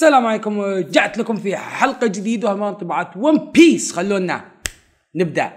السلام عليكم ورجعت لكم في حلقه جديده من طبعات ون بيس خلونا نبدا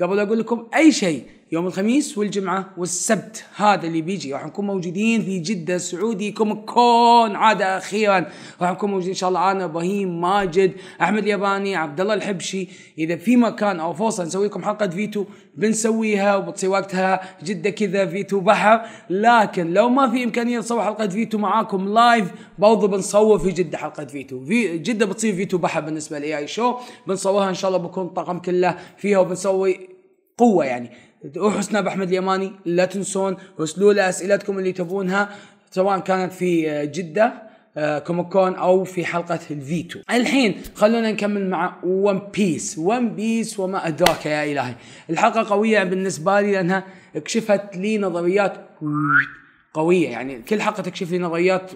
قبل اقول لكم اي شيء يوم الخميس والجمعة والسبت هذا اللي بيجي راح نكون موجودين في جدة سعودي كوميك كون عادة أخيرا راح نكون موجودين إن شاء الله أنا إبراهيم ماجد أحمد الياباني عبد الله الحبشي إذا في مكان أو فرصة نسوي لكم حلقة فيتو بنسويها وبتصير وقتها جدة كذا فيتو بحر لكن لو ما في إمكانية نصور حلقة فيتو معاكم لايف برضو بنصور في جدة حلقة فيتو في جدة بتصير فيتو بحر بالنسبة لأي اي شو بنصورها إن شاء الله بكون الطاقم كله فيها وبنسوي قوة يعني حسنا باحمد اليماني لا تنسون ارسلوا له اسئلتكم اللي تبونها سواء كانت في آه، جده آه، كوميكون او في حلقه الفيتو الحين خلونا نكمل مع ون بيس ون بيس وما ادراك يا الهي الحلقه قويه بالنسبه لي لانها كشفت لي نظريات قويه يعني كل حلقه تكشف لي نظريات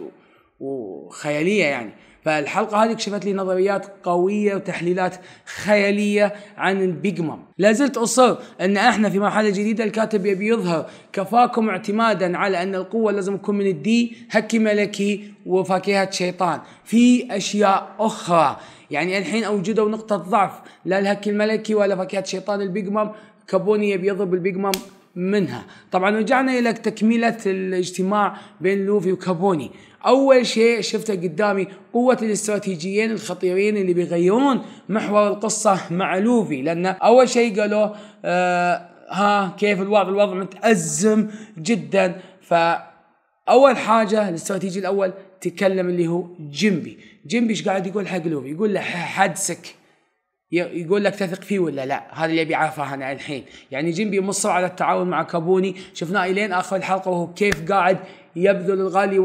وخياليه يعني فالحلقه هذه كشفت لي نظريات قويه وتحليلات خياليه عن البيج مام لا زلت اصر ان احنا في مرحله جديده الكاتب يبي يظهر كفاكم اعتمادا على ان القوه لازم تكون من الدي هكي ملكي وفاكهه شيطان في اشياء اخرى يعني الحين اوجدوا نقطه ضعف لا الهكي الملكي ولا فاكهه شيطان البيج مام كابوني يبي يضرب البيج مام منها طبعا رجعنا الى تكمله الاجتماع بين لوفي وكابوني اول شيء شفته قدامي قوه الاستراتيجيين الخطيرين اللي بيغيرون محور القصه مع لوفي لان اول شيء قالوا آه ها كيف الوضع الوضع متازم جدا ف اول حاجه الاستراتيجي الاول تكلم اللي هو جيمبي جيمبي ايش قاعد يقول حق لوفي يقول له حدسك يقول لك تثق فيه ولا لا هذا اللي ابي اعرفه انا الحين يعني جيمبي مصر على التعاون مع كابوني شفناه الين اخر الحلقه وهو كيف قاعد يبذل الغالي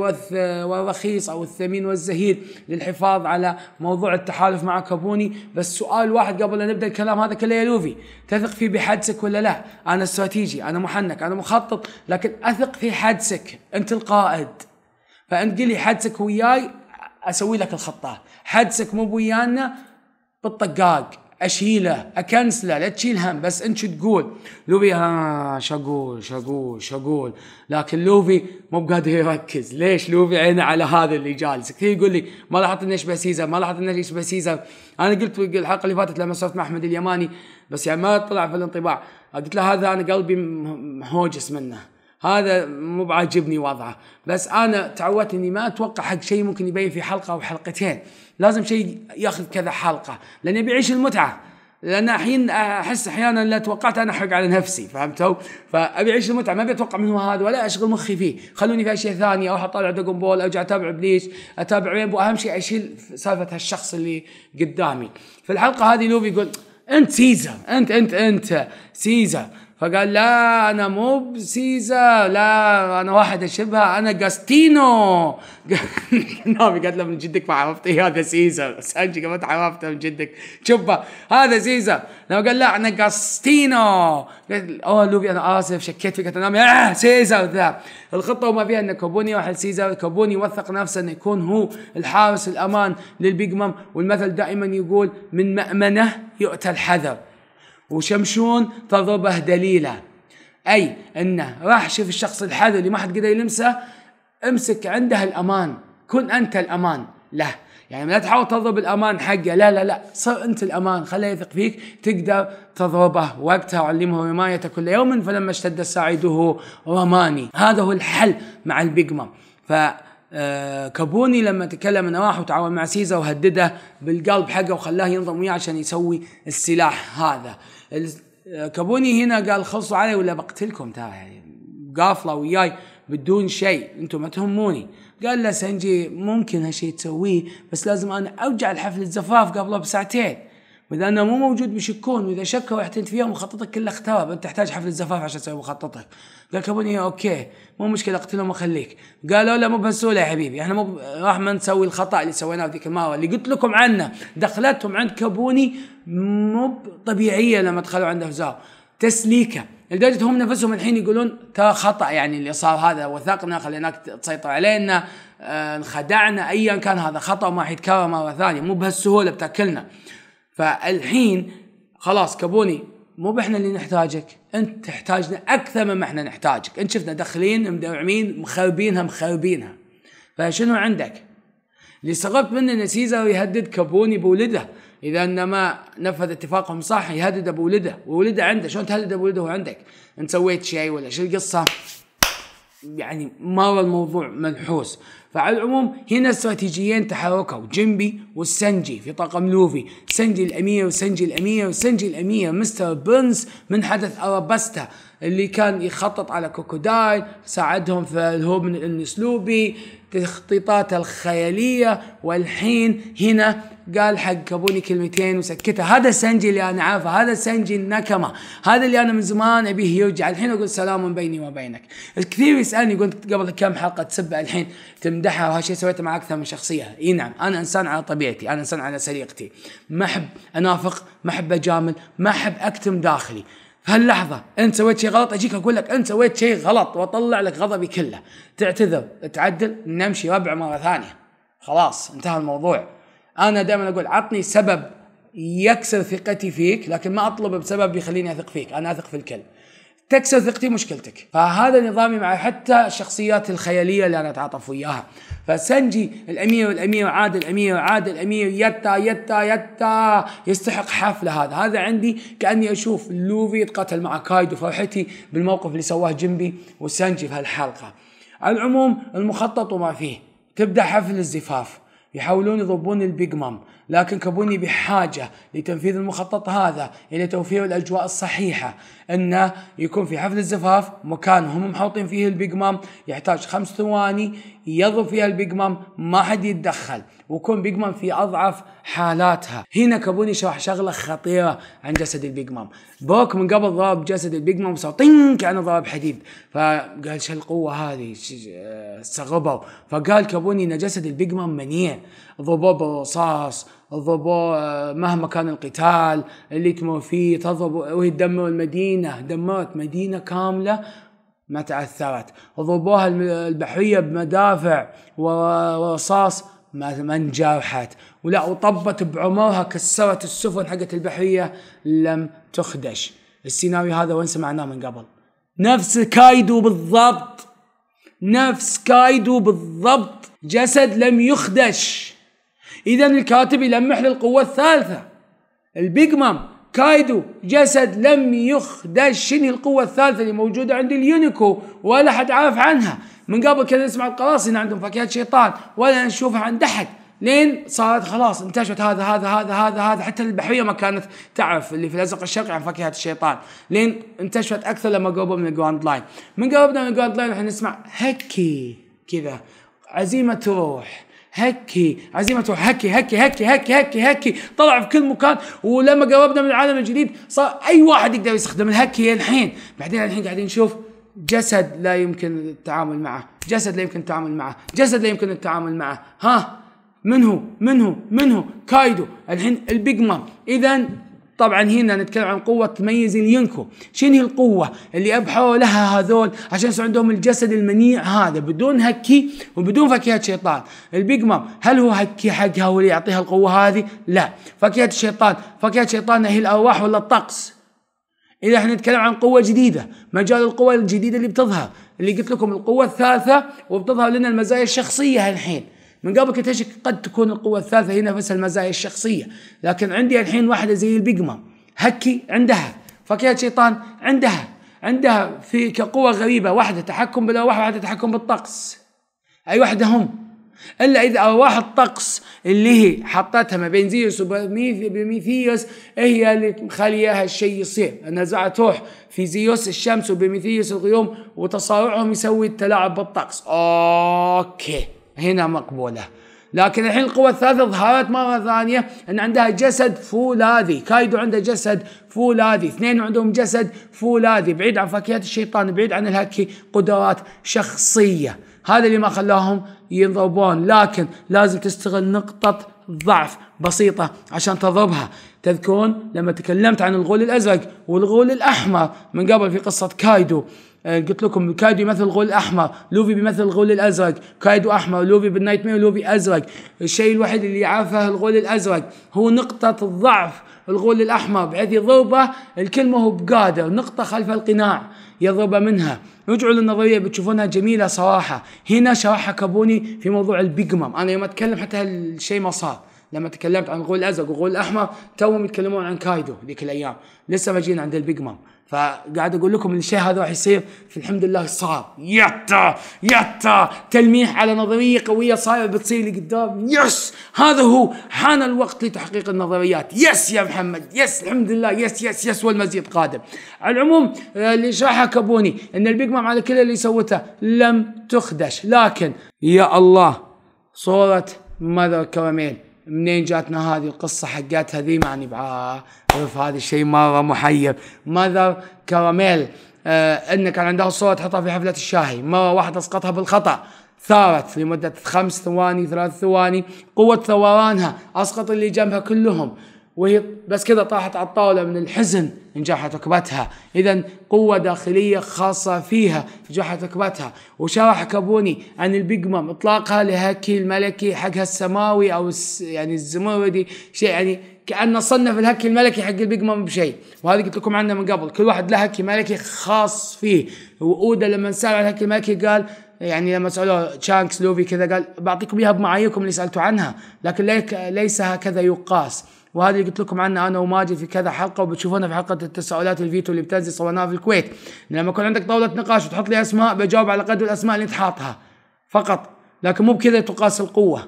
والرخيص أو الثمين والزهيد للحفاظ على موضوع التحالف مع كابوني بس سؤال واحد قبل أن نبدأ الكلام هذا كله يا لوفي تثق في بحدسك ولا لا أنا استراتيجي أنا محنك أنا مخطط لكن أثق في حدسك أنت القائد فأنت قلي حدسك وياي أسوي لك الخطة حدسك مو ويانا بالطقاق اشيله اكنسله لا تشيل هم بس انت شو تقول لوفي ها شو اقول شو اقول شو اقول لكن لوفي مو بقادر يركز ليش لوفي عينه على هذا اللي جالس كثير يقول لي ما لاحظت انه يشبه سيزا ما لاحظت انه يشبه سيزا انا قلت الحلقه اللي فاتت لما صرت مع احمد اليماني بس يعني ما طلع في الانطباع قلت له هذا انا قلبي مهوجس منه هذا مو بعاجبني وضعه بس انا تعودت اني ما اتوقع حق شيء ممكن يبين في حلقه او حلقتين لازم شيء ياخذ كذا حلقه لاني بيعيش المتعه لان الحين احس احيانا لا توقعت انا احرق على نفسي فهمتوا؟ فابي اعيش المتعه ما بتوقع من هو هذا ولا اشغل مخي فيه، خلوني في اشياء ثانيه اروح اطالع دراجون بول ارجع اتابع بليش، اتابع رينبو اهم شيء اشيل سالفه هالشخص اللي قدامي. في الحلقه هذه لوفي يقول انت سيزا انت انت انت سيزا فقال لا انا مو بسيزا لا انا واحد اشبهها انا جاستينو نعم قالت له من جدك ما عرفت إيه هذا سيزا سانجي ما عرفته من جدك شبه هذا سيزا لما قال لا انا جاستينو قال اوه لوبي انا اسف شكيت فيك تنام آه سيزا ذا الخطه وما فيها ان كابوني راح سيزا كابوني وثق نفسه انه يكون هو الحارس الامان للبيج مام والمثل دائما يقول من مأمنه يؤتى الحذر وشمشون تضربه دليله اي انه راح شوف الشخص الحذر اللي ما حد قدر يلمسه امسك عنده الامان كن انت الامان له يعني لا تحاول تضرب الامان حقه لا لا لا صر انت الامان خليه يثق فيك تقدر تضربه وقتها وعلمه رمايته كل يوم فلما اشتد ساعده رماني هذا هو الحل مع البيج مام ف آه، كابوني لما تكلم انه راح وتعاون مع سيزا وهدده بالقلب حقه وخلاه ينضم وياه عشان يسوي السلاح هذا كابوني هنا قال خلصوا علي ولا بقتلكم ترى يعني قافله وياي بدون شيء انتم ما تهموني قال له سنجي ممكن هالشيء تسويه بس لازم انا ارجع لحفله الزفاف قبله بساعتين واذا انا مو موجود بيشكون واذا شكوا احتنت فيهم مخططك كله اخترب انت تحتاج حفل الزفاف عشان تسوي مخططك قال كابوني اوكي مو مشكله اقتلهم واخليك قالوا له مو بهالسهوله يا حبيبي احنا مو راح ما نسوي الخطا اللي سويناه ذيك المره اللي قلت لكم عنه دخلتهم عند كابوني مو طبيعيه لما دخلوا عنده هزار تسليكه لدرجه هم نفسهم الحين يقولون ترى خطا يعني اللي صار هذا وثقنا خليناك تسيطر علينا آه، انخدعنا ايا كان هذا خطا وما حيتكرر مره ثانيه مو بهالسهوله بتاكلنا فالحين خلاص كابوني مو احنا اللي نحتاجك انت تحتاجنا اكثر مما احنا نحتاجك انت شفنا داخلين مدعمين مخربينها مخربينها فشنو عندك اللي استغربت منه ان سيزر يهدد كابوني بولده اذا ما نفذ اتفاقهم صح يهدد بولده وولده عنده شلون تهدد بولده وعندك انت سويت شيء ولا شو القصه يعني مره الموضوع منحوس فعلى العموم هنا استراتيجيين تحركوا جيمبي والسنجي في طاقم لوفي سنجي الامير وسنجي الامير وسنجي الامير مستر بيرنز من حدث ارابستا اللي كان يخطط على كوكودايل ساعدهم في الهوبن الاسلوبي تخطيطاته الخياليه والحين هنا قال حق كابوني كلمتين وسكتها هذا السنجي اللي انا عارفه هذا السنجي النكمه هذا اللي انا من زمان ابيه يرجع الحين اقول سلام بيني وبينك الكثير يسالني قلت قبل كم حلقه تسب الحين تمدحها وهالشيء سويته مع اكثر من شخصيه اي نعم انا انسان على طبيعتي انا انسان على سليقتي ما احب انافق ما احب اجامل ما احب اكتم داخلي هاللحظة أنت سويت شيء غلط أجيك أقول لك أنت سويت شيء غلط وأطلع لك غضبي كله تعتذر تعدل نمشي ربع مرة ثانية خلاص انتهى الموضوع أنا دائما أقول عطني سبب يكسر ثقتي فيك لكن ما أطلب بسبب يخليني أثق فيك أنا أثق في الكل تكسر ثقتي مشكلتك فهذا نظامي مع حتى الشخصيات الخياليه اللي انا اتعاطف وياها فسنجي الامير والامير عاد الامير عاد الامير يتا يتا يتا يستحق حفله هذا هذا عندي كاني اشوف لوفي يتقاتل مع كايدو فرحتي بالموقف اللي سواه جنبي وسنجي في هالحلقه على العموم المخطط وما فيه تبدا حفل الزفاف يحاولون يضبون البيج مام لكن كابوني بحاجة لتنفيذ المخطط هذا إلى توفير الأجواء الصحيحة أنه يكون في حفل الزفاف مكان هم محوطين فيه البيج مام يحتاج خمس ثواني يضرب فيها البيج مام ما حد يتدخل ويكون بيج مام في اضعف حالاتها هنا كابوني شرح شغله خطيره عن جسد البيج مام بوك من قبل ضرب جسد البيج مام صار طين كانه ضرب حديد فقال شو القوه هذه استغربوا فقال كابوني ان جسد البيج مام منيع ضربوه بالرصاص ضربوه آه، مهما كان القتال اللي تمر فيه تضرب وهي تدمر المدينه دمرت مدينه كامله ما تعثرت ضربوها البحرية بمدافع ورصاص ما ما انجرحت ولا وطبت بعمرها كسرت السفن حقت البحريه لم تخدش السيناريو هذا وين سمعناه من قبل نفس كايدو بالضبط نفس كايدو بالضبط جسد لم يخدش اذا الكاتب يلمح للقوه الثالثه البيج مام كايدو جسد لم يخدش شنو القوة الثالثة اللي موجودة عند اليونيكو ولا حد عارف عنها من قبل كنا نسمع القراصنة إن عندهم فاكهة شيطان ولا نشوفها عند أحد لين صارت خلاص انتشرت هذا هذا هذا هذا هذا حتى البحريه ما كانت تعرف اللي في الازرق الشرقي عن فاكهه الشيطان لين انتشرت اكثر لما قربوا من الجراند لاين من قربنا من الجراند لاين احنا نسمع هكي كذا عزيمه روح هكي عزيمة هكي هكي هكي هكي هكي هكي طلع في كل مكان ولما قربنا من العالم الجديد صار أي واحد يقدر يستخدم الهكي الحين بعدين الحين قاعدين نشوف جسد لا يمكن التعامل معه جسد لا يمكن التعامل معه جسد لا يمكن التعامل معه ها من هو من هو من هو كايدو الحين البيج مام اذا طبعا هنا نتكلم عن قوة تميز الينكو شنو هي القوة اللي أبحوا لها هذول عشان يصير عندهم الجسد المنيع هذا بدون هكي وبدون فاكهة شيطان البيج مام هل هو هكي حقها هو اللي يعطيها القوة هذه لا فاكهة الشيطان فاكهة الشيطان هي الأرواح ولا الطقس إذا احنا نتكلم عن قوة جديدة مجال القوة الجديدة اللي بتظهر اللي قلت لكم القوة الثالثة وبتظهر لنا المزايا الشخصية الحين من قبل كنت اشك قد تكون القوه الثالثه هي نفس المزايا الشخصيه لكن عندي الحين واحده زي البيج مام هكي عندها فكيه شيطان عندها عندها في كقوه غريبه واحده تحكم بالارواح واحده تحكم بالطقس اي واحده هم الا اذا ارواح الطقس اللي هي حطتها ما بين زيوس وبميثيوس هي اللي مخلية هالشيء يصير انها تروح في زيوس الشمس وبميثيوس الغيوم وتصارعهم يسوي التلاعب بالطقس اوكي هنا مقبولة لكن الحين القوة الثالثة ظهرت مرة ثانية أن عندها جسد فولاذي كايدو عنده جسد فولاذي اثنين عندهم جسد فولاذي بعيد عن فاكهة الشيطان بعيد عن الهكي قدرات شخصية هذا اللي ما خلاهم ينضربون لكن لازم تستغل نقطة ضعف بسيطة عشان تضربها تذكرون لما تكلمت عن الغول الأزرق والغول الأحمر من قبل في قصة كايدو آه، قلت لكم كايدو يمثل الغول الاحمر لوفي بيمثل الغول الازرق كايدو احمر لوفي بالنايت مير لوفي ازرق الشيء الوحيد اللي يعرفه الغول الازرق هو نقطه الضعف الغول الاحمر بحيث يضربه الكلمه هو بقادر نقطه خلف القناع يضربه منها رجعوا للنظرية بتشوفونها جميلة صراحة هنا شرحها كابوني في موضوع البيج مام أنا يوم أتكلم حتى هالشيء ما صار لما تكلمت عن الغول الأزرق والغول الأحمر توهم يتكلمون عن كايدو ذيك الأيام لسه ما جينا عند البيج مام فقاعد اقول لكم ان الشيء هذا راح يصير فالحمد لله صار يتا يتا تلميح على نظريه قويه صايره بتصير لي قدام يس هذا هو حان الوقت لتحقيق النظريات يس يا محمد يس الحمد لله يس يس يس والمزيد قادم على العموم آه، اللي شرحها كابوني ان البيج مام على كل اللي سوته لم تخدش لكن يا الله صوره ماذا كراميل منين جاتنا هذه القصة حقتها ذي معني بعرف هذا الشيء مرة محير ماذر كراميل آه ان كان عندها صورة تحطها في حفلة الشاهي مرة واحدة اسقطها بالخطأ ثارت لمدة خمس ثواني ثلاث ثواني قوة ثورانها أسقط اللي جنبها كلهم وهي بس كذا طاحت على الطاولة من الحزن نجحت ركبتها إذا قوة داخلية خاصة فيها نجحت ركبتها وشرح كابوني عن البيج مام إطلاقها لهاكي الملكي حقها السماوي أو يعني الزمردي شيء يعني كأن صنف الهاكي الملكي حق البيج مام بشيء وهذا قلت لكم عنه من قبل كل واحد له هكي ملكي خاص فيه وأودا لما سأل عن الهاكي الملكي قال يعني لما سالوه تشانكس لوفي كذا قال بعطيكم اياها بمعاييركم اللي سالتوا عنها لكن ليس هكذا يقاس وهذه قلت لكم عنها انا وماجد في كذا حلقه وبتشوفونها في حلقه التساؤلات الفيتو اللي بتنزل سويناها في الكويت لما يكون عندك طاوله نقاش وتحط لي اسماء بجاوب على قدر الاسماء اللي انت حاطها فقط لكن مو بكذا تقاس القوه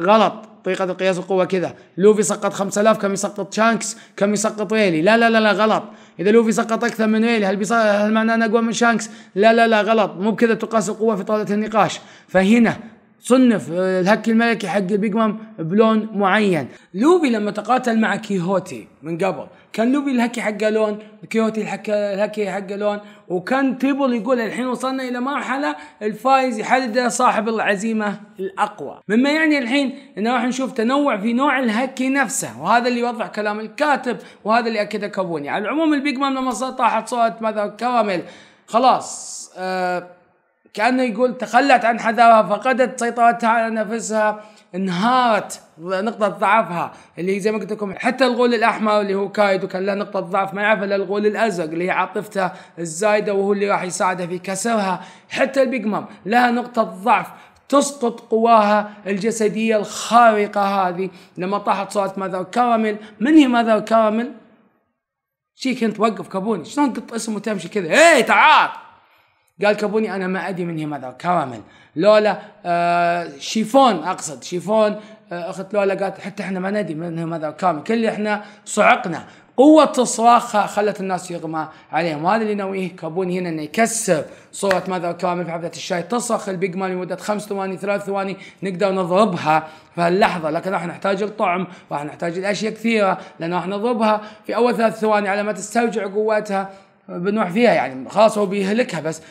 غلط طريقة قياس القوة كذا لوفي سقط 5000 كم يسقط شانكس كم يسقط ويلي لا لا لا لا غلط إذا لوفي سقط أكثر من ويلي هل, هل معناه أنا أقوى من شانكس لا لا لا غلط مو بكذا تقاس القوة في طاولة النقاش فهنا صنف آه، الهك الملكي حق البيج مام بلون معين لوفي لما تقاتل مع كيهوتي من قبل كان لوفي الهكي حقه لون كيهوتي الهكي حقه لون وكان تيبل يقول الحين وصلنا الى مرحله الفايز يحدد صاحب العزيمه الاقوى مما يعني الحين انه راح نشوف تنوع في نوع الهكي نفسه وهذا اللي يوضح كلام الكاتب وهذا اللي اكده كابوني على العموم البيج مام لما طاحت صوت ماذا كراميل خلاص آه كأنه يقول تخلت عن حذاها فقدت سيطرتها على نفسها انهارت نقطة ضعفها اللي هي زي ما قلت لكم حتى الغول الأحمر اللي هو كايدو كان له نقطة ضعف ما يعرف إلا الغول الأزرق اللي هي عاطفته الزايدة وهو اللي راح يساعده في كسرها حتى البيج مام لها نقطة ضعف تسقط قواها الجسدية الخارقة هذه لما طاحت صورة ماذر كراميل من هي ماذر كراميل؟ شي كنت وقف كابوني شلون تقط اسمه وتمشي كذا ايه تعال قال كابوني انا ما ادري من هي ماذا كراميل لولا آه شيفون اقصد شيفون آه اخت لولا قالت حتى احنا ما ندري من هي ماذا كراميل كل احنا صعقنا قوة الصراخ خلت الناس يغمى عليهم وهذا اللي ناويه كابوني هنا انه يكسر صورة ماذا كامل في حفلة الشاي تصرخ البيج مان لمدة خمس ثواني ثلاث ثواني نقدر نضربها في هاللحظة لكن راح نحتاج الطعم راح نحتاج الأشياء كثيرة لأن راح نضربها في أول ثلاث ثواني على ما تسترجع قوتها بنروح فيها يعني خلاص هو بيهلكها بس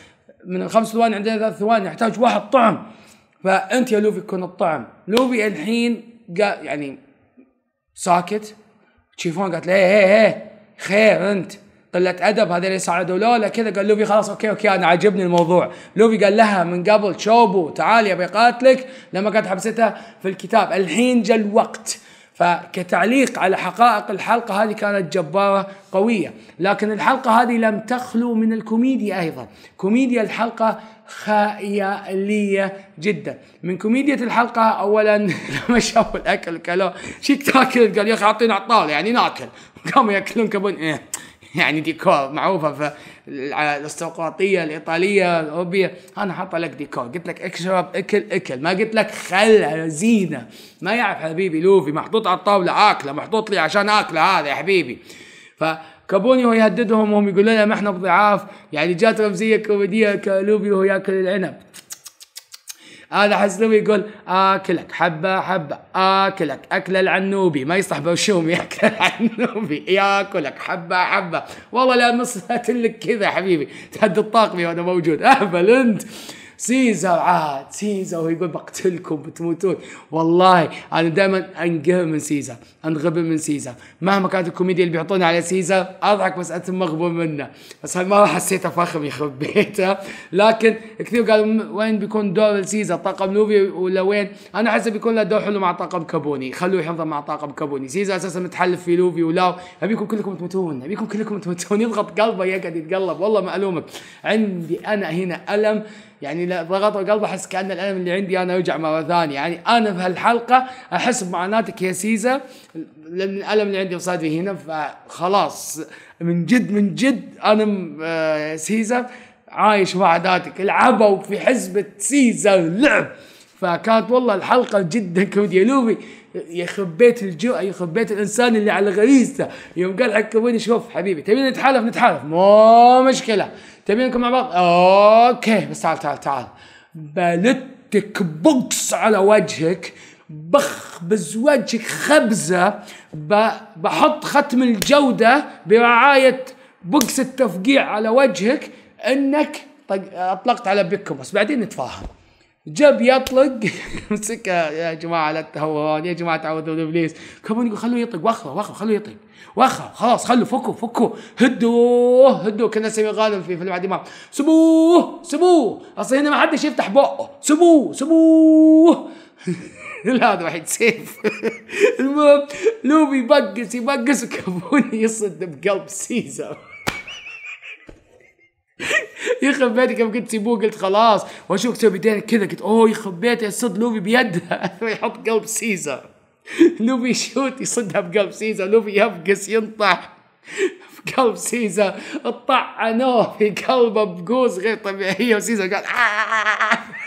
من الخمس ثواني عندنا ثلاث ثواني يحتاج واحد طعم فانت يا لوفي كن الطعم لوفي الحين قال يعني ساكت تشيفون قالت له هي إيه، إيه، هي إيه، خير انت قله ادب هذا اللي ساعدوا لولا كذا قال لوفي خلاص اوكي اوكي انا عاجبني الموضوع لوفي قال لها من قبل شوبو تعالي ابي قاتلك لما كانت حبستها في الكتاب الحين جا الوقت فكتعليق على حقائق الحلقة هذه كانت جبارة قوية لكن الحلقة هذه لم تخلو من الكوميديا أيضا كوميديا الحلقة خيالية جدا من كوميديا الحلقة أولا لما شافوا الأكل قالوا شو تاكل قال يا أخي أعطينا عطال يعني ناكل قاموا يأكلون كبون إيه يعني ديكور معروفه في الاستقراطيه الايطاليه الاوروبيه انا حاطه لك ديكور قلت لك اشرب اكل اكل ما قلت لك خل زينه ما يعرف حبيبي لوفي محطوط على الطاوله اكله محطوط لي عشان اكله هذا يا حبيبي فكابوني هو يهددهم وهم لنا ما احنا بضعاف يعني جات رمزيه كوميديه كلوبي وهو ياكل العنب هذا حسلوي يقول اكلك حبه حبه اكلك اكل العنوبي ما يصح بوشوم ياكل العنوبي ياكلك حبه حبه والله لا مصلحه لك كذا حبيبي تهد الطاقمي وانا موجود اهبل انت سيزر عاد سيزر ويقول بقتلكم بتموتون والله انا دائما انقهر من سيزر انغبن من سيزر مهما كانت الكوميديا اللي بيعطونا على سيزر اضحك بس انت مغبون منه بس ما حسيته فخم يخرب بيته لكن كثير قالوا وين بيكون دور سيزر طاقم نوفي ولا وين انا احسه بيكون له دور حلو مع طاقم كابوني خلوه يحضر مع طاقم كابوني سيزر اساسا متحلف في لوفي ولاو ابيكم كلكم تموتون ابيكم كلكم تموتون يضغط قلبه يقعد يتقلب والله ما الومك عندي انا هنا الم يعني ضغط القلب احس كان الالم اللي عندي انا يوجع مره ثانيه يعني انا في هالحلقه احس بمعاناتك يا سيزا لان الالم اللي عندي وصادري هنا فخلاص من جد من جد انا آه، سيزا عايش مع ذاتك لعبوا في حزبه سيزا لعب فكانت والله الحلقة جدا كوميديا لوبي يخرب بيت الجرأة يخرب بيت الإنسان اللي على غريزته يوم قال حق كوميدي شوف حبيبي تبي نتحالف نتحالف مو مشكلة تبي مع بعض اوكي بس تعال تعال تعال بلتك بوكس على وجهك بخبز وجهك خبزة بحط ختم الجودة برعاية بوكس التفقيع على وجهك انك اطلقت على بيكم بس بعدين نتفاهم جاب يطلق مسكها يا جماعه لا تهون يا جماعه تعوذوا من ابليس كابون يقول خلوه يطلق واخره واخره خلوه يطلق واخره خلاص خلوه فكوا فكوا هدوه هدوه كنا سمي غانم في فيلم عادي امام سبوه سبوه اصلا هنا ما حدش يفتح بقه سبوه سبوه لا هذا واحد سيف المهم لوبي يبقس يبقس وكابون يصد بقلب سيزر يخرب بيتك يوم كنت تسيبوه قلت خلاص واشوف تسوي بيدينك كذا قلت اوه يخرب بيتي يصد لوفي بيدها يحط قلب سيزر لوفي يشوت يصدها بقلب سيزر لوفي يفقس ينطح بقلب قلب سيزر طعنوه في قلبه بقوس غير طبيعيه وسيزر قال آه.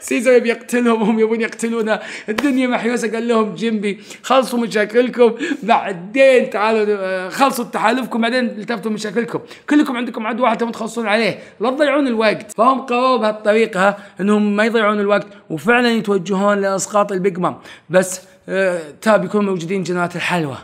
سيزر بيقتلهم وهم يبون يقتلونا الدنيا محيوسه قال لهم جنبي خلصوا مشاكلكم بعدين تعالوا آه، خلصوا تحالفكم بعدين التفتوا مشاكلكم كلكم عندكم عدو واحد تبون تخلصون عليه لا تضيعون الوقت فهم قرروا بهالطريقه انهم ما يضيعون الوقت وفعلا يتوجهون لاسقاط البيج مام بس آه، تاب يكونوا موجودين جنات الحلوى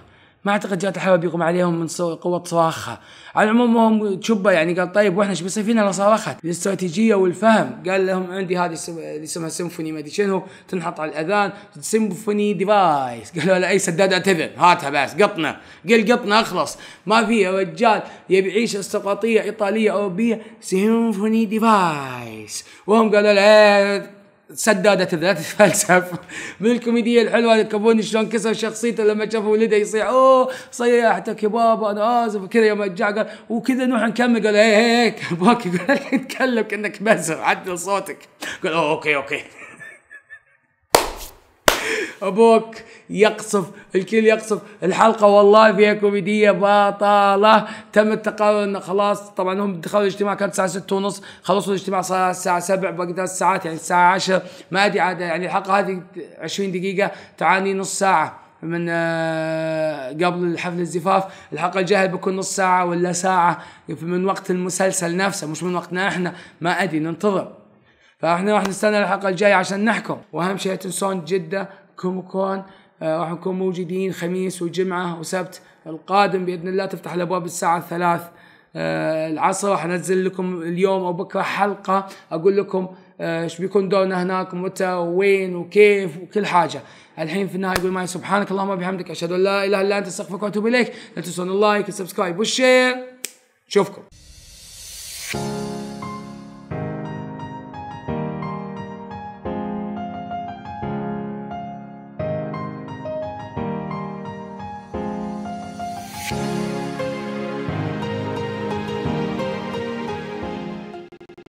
ما اعتقد جات الحلبة بيقوم عليهم من قوه صراخها على العموم هم تشبا يعني قال طيب واحنا ايش بيصير فينا لو صرخت الاستراتيجيه والفهم قال لهم عندي هذه اللي اسمها سيمفوني ما ادري شنو تنحط على الاذان سيمفوني ديفايس قالوا له اي سداد اعتذر هاتها بس قطنا قل قطنا اخلص ما في يا رجال يبي يعيش استقاطيه ايطاليه اوروبيه سيمفوني ديفايس وهم قالوا له إيه، سدادة ذات الفلسفة من الكوميديا الحلوة كابوني شلون كسر شخصيته لما شاف ولده يصيح اوه صيحتك يا بابا انا اسف وكذا يوم جاء قال وكذا نوح نكمل قال هيك هي باكي قال تكلم كانك مزر عدل صوتك قال اوكي اوكي ابوك يقصف الكل يقصف الحلقه والله فيها كوميديه بطاله تم التقرر انه خلاص طبعا هم دخلوا الاجتماع كان الساعه 6 ونص خلصوا الاجتماع صار الساعه 7 باقي ثلاث ساعات يعني الساعه 10 ما ادري عاد يعني الحلقه هذه 20 دقيقه تعاني نص ساعه من آه، قبل حفل الزفاف الحلقة الجاية بكون نص ساعة ولا ساعة من وقت المسلسل نفسه مش من وقتنا احنا ما ادري ننتظر فاحنا راح نستنى الحلقة الجاية عشان نحكم واهم شيء تنسون جدة كوميكون آه، راح نكون موجودين خميس وجمعة وسبت القادم بإذن الله تفتح الأبواب الساعة الثلاث آه، العصر راح انزل لكم اليوم او بكره حلقه اقول لكم آه، ايش بيكون دورنا هناك ومتى وين وكيف وكل حاجه الحين في النهايه يقول معي سبحانك اللهم وبحمدك اشهد ان لا اله الا انت استغفرك واتوب اليك لا تنسون اللايك والسبسكرايب والشير نشوفكم